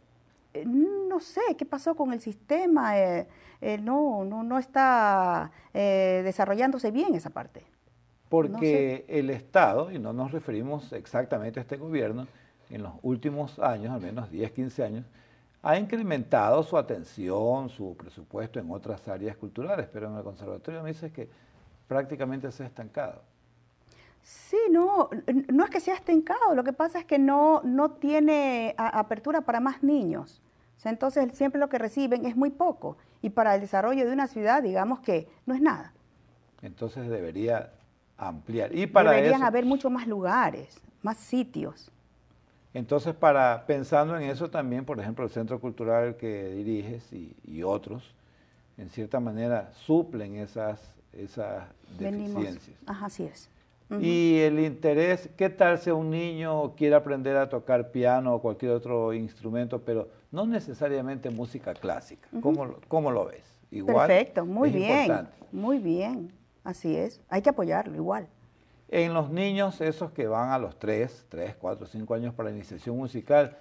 no sé, ¿qué pasó con el sistema? no, no, está desarrollándose bien esa parte. Porque el Estado, y no nos referimos exactamente a este gobierno, en los últimos años, al menos 10, 15 años, ha incrementado su atención, su presupuesto en otras áreas culturales, pero en el conservatorio me dices que prácticamente se ha estancado. Sí, no, no es que sea estancado, lo que pasa es que no, no tiene apertura para más niños. entonces siempre lo que reciben es muy poco y para el desarrollo de una ciudad digamos que no es nada. Entonces debería ampliar. Y para Deberían haber muchos más lugares, más sitios. Entonces, para, pensando en eso también, por ejemplo, el centro cultural que diriges y, otros, en cierta manera, suplen esas, esas deficiencias. Ajá, así es. Y el interés, ¿qué tal si un niño quiere aprender a tocar piano o cualquier otro instrumento, pero no necesariamente música clásica? ¿Cómo, lo ves? Igual. Perfecto, muy bien. Muy bien, así es. Hay que apoyarlo igual. En los niños, esos que van a los 3, 3, 4, 5 años para la iniciación musical,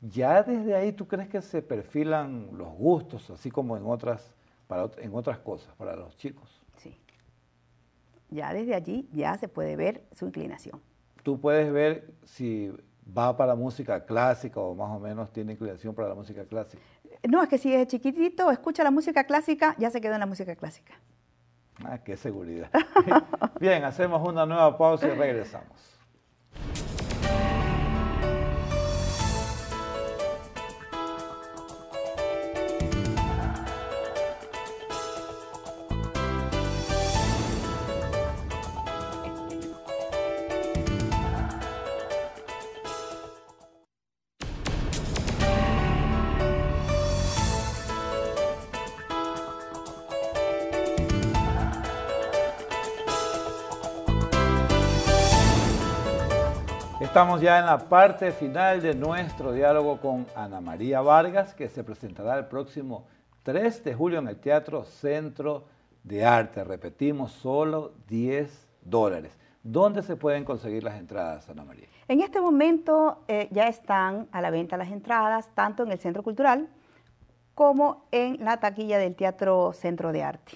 ya desde ahí tú crees que se perfilan los gustos, así como en otras, en otras cosas, para los chicos. Sí. Ya desde allí ya se puede ver su inclinación. Tú puedes ver si va para la música clásica o más o menos tiene inclinación para la música clásica. No, es que si es chiquitito, escucha la música clásica, ya se quedó en la música clásica. Ah, qué seguridad. <laughs> Bien, hacemos una nueva pausa y regresamos. estamos ya en la parte final de nuestro diálogo con Ana María Vargas, que se presentará el próximo 3 de julio en el Teatro Centro de Arte. Repetimos, solo 10 dólares. ¿Dónde se pueden conseguir las entradas, Ana María? En este momento eh, ya están a la venta las entradas, tanto en el Centro Cultural como en la taquilla del Teatro Centro de Arte.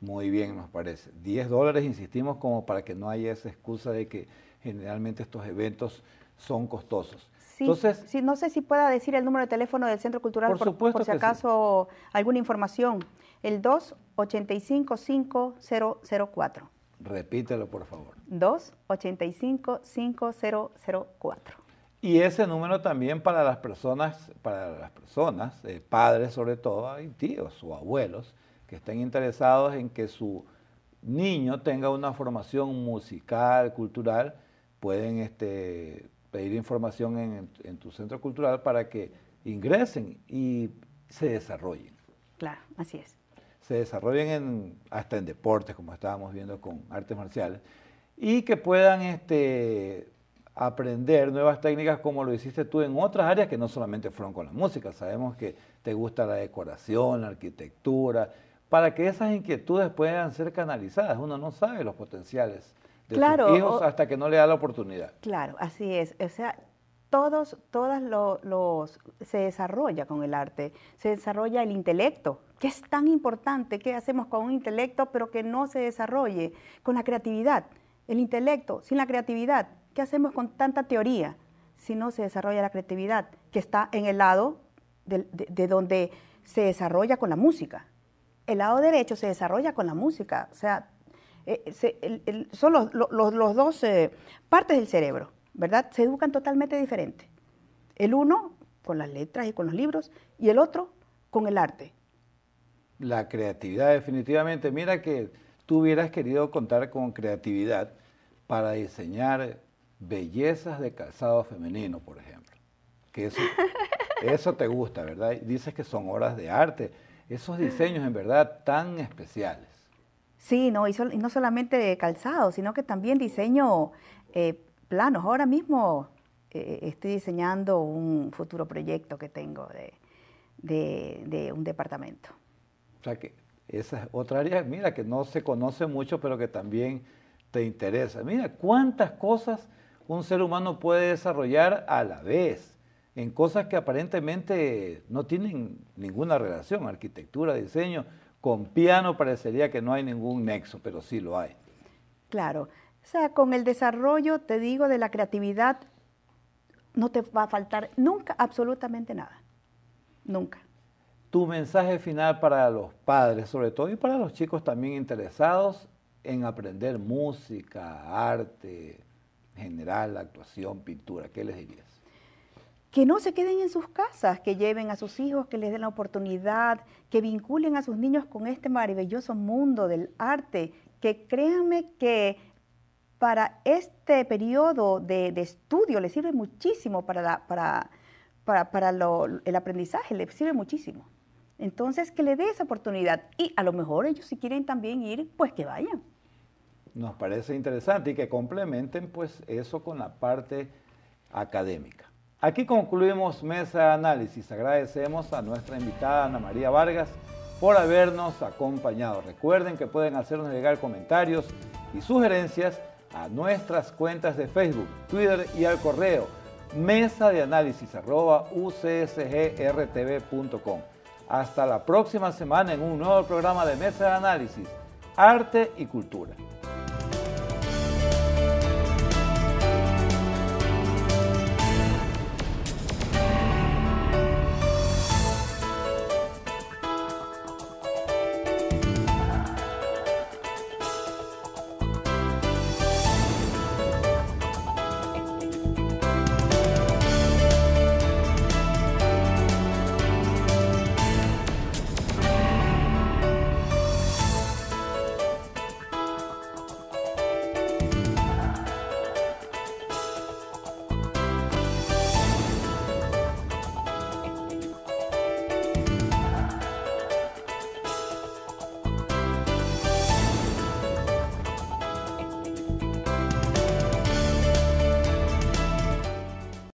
Muy bien, nos parece. 10 dólares, insistimos, como para que no haya esa excusa de que generalmente estos eventos son costosos. Entonces, no sé si pueda decir el número de teléfono del Centro Cultural por, si acaso alguna información. El 2855004. Repítelo, por favor. 2855004. Y ese número también para las personas, para las personas, eh, padres sobre todo, y tíos o abuelos, que estén interesados en que su niño tenga una formación musical, cultural, pueden este, pedir información en, tu centro cultural para que ingresen y se desarrollen. Claro, así es. Se desarrollen hasta en deportes, como estábamos viendo con artes marciales, y que puedan este, aprender nuevas técnicas como lo hiciste tú en otras áreas que no solamente fueron con la música. Sabemos que te gusta la decoración, la arquitectura, para que esas inquietudes puedan ser canalizadas. Uno no sabe los potenciales claro, hasta que no le da la oportunidad. Claro, así es. O sea, todos, todas los, se desarrolla con el arte, se desarrolla el intelecto, que es tan importante ¿Qué hacemos con un intelecto, pero que no se desarrolle, con la creatividad, el intelecto, sin la creatividad, ¿qué hacemos con tanta teoría si no se desarrolla la creatividad, que está en el lado de, de donde se desarrolla con la música? El lado derecho se desarrolla con la música, o sea, eh, eh, son los, dos eh, partes del cerebro, ¿verdad? Se educan totalmente diferente. El uno con las letras y con los libros y el otro con el arte. La creatividad, definitivamente. Mira que tú hubieras querido contar con creatividad para diseñar bellezas de calzado femenino, por ejemplo. Que eso, <laughs> eso te gusta, ¿verdad? Dices que son obras de arte. Esos diseños, en verdad, tan especiales. Sí, no, y, no solamente calzado, sino que también diseño eh, planos. Ahora mismo eh, estoy diseñando un futuro proyecto que tengo de, de un departamento. O sea que esa es otra área, mira, que no se conoce mucho, pero que también te interesa. Mira, cuántas cosas un ser humano puede desarrollar a la vez en cosas que aparentemente no tienen ninguna relación, arquitectura, diseño, con piano parecería que no hay ningún nexo, pero sí lo hay. Claro. O sea, con el desarrollo, te digo, de la creatividad, no te va a faltar nunca, absolutamente nada. Nunca. Tu mensaje final para los padres, sobre todo, y para los chicos también interesados en aprender música, arte, general, actuación, pintura, ¿qué les dirías? que no se queden en sus casas, que lleven a sus hijos, que les den la oportunidad, que vinculen a sus niños con este maravilloso mundo del arte, que créanme que para este periodo de, estudio les sirve muchísimo para, para, para, el aprendizaje, les sirve muchísimo. Entonces, que le dé esa oportunidad y a lo mejor ellos si quieren también ir, pues que vayan. Nos parece interesante y que complementen pues eso con la parte académica. Aquí concluimos Mesa de Análisis. Agradecemos a nuestra invitada Ana María Vargas por habernos acompañado. Recuerden que pueden hacernos llegar comentarios y sugerencias a nuestras cuentas de Facebook, Twitter y al correo mesa de análisis ucsgrtv.com. Hasta la próxima semana en un nuevo programa de Mesa de Análisis, Arte y Cultura.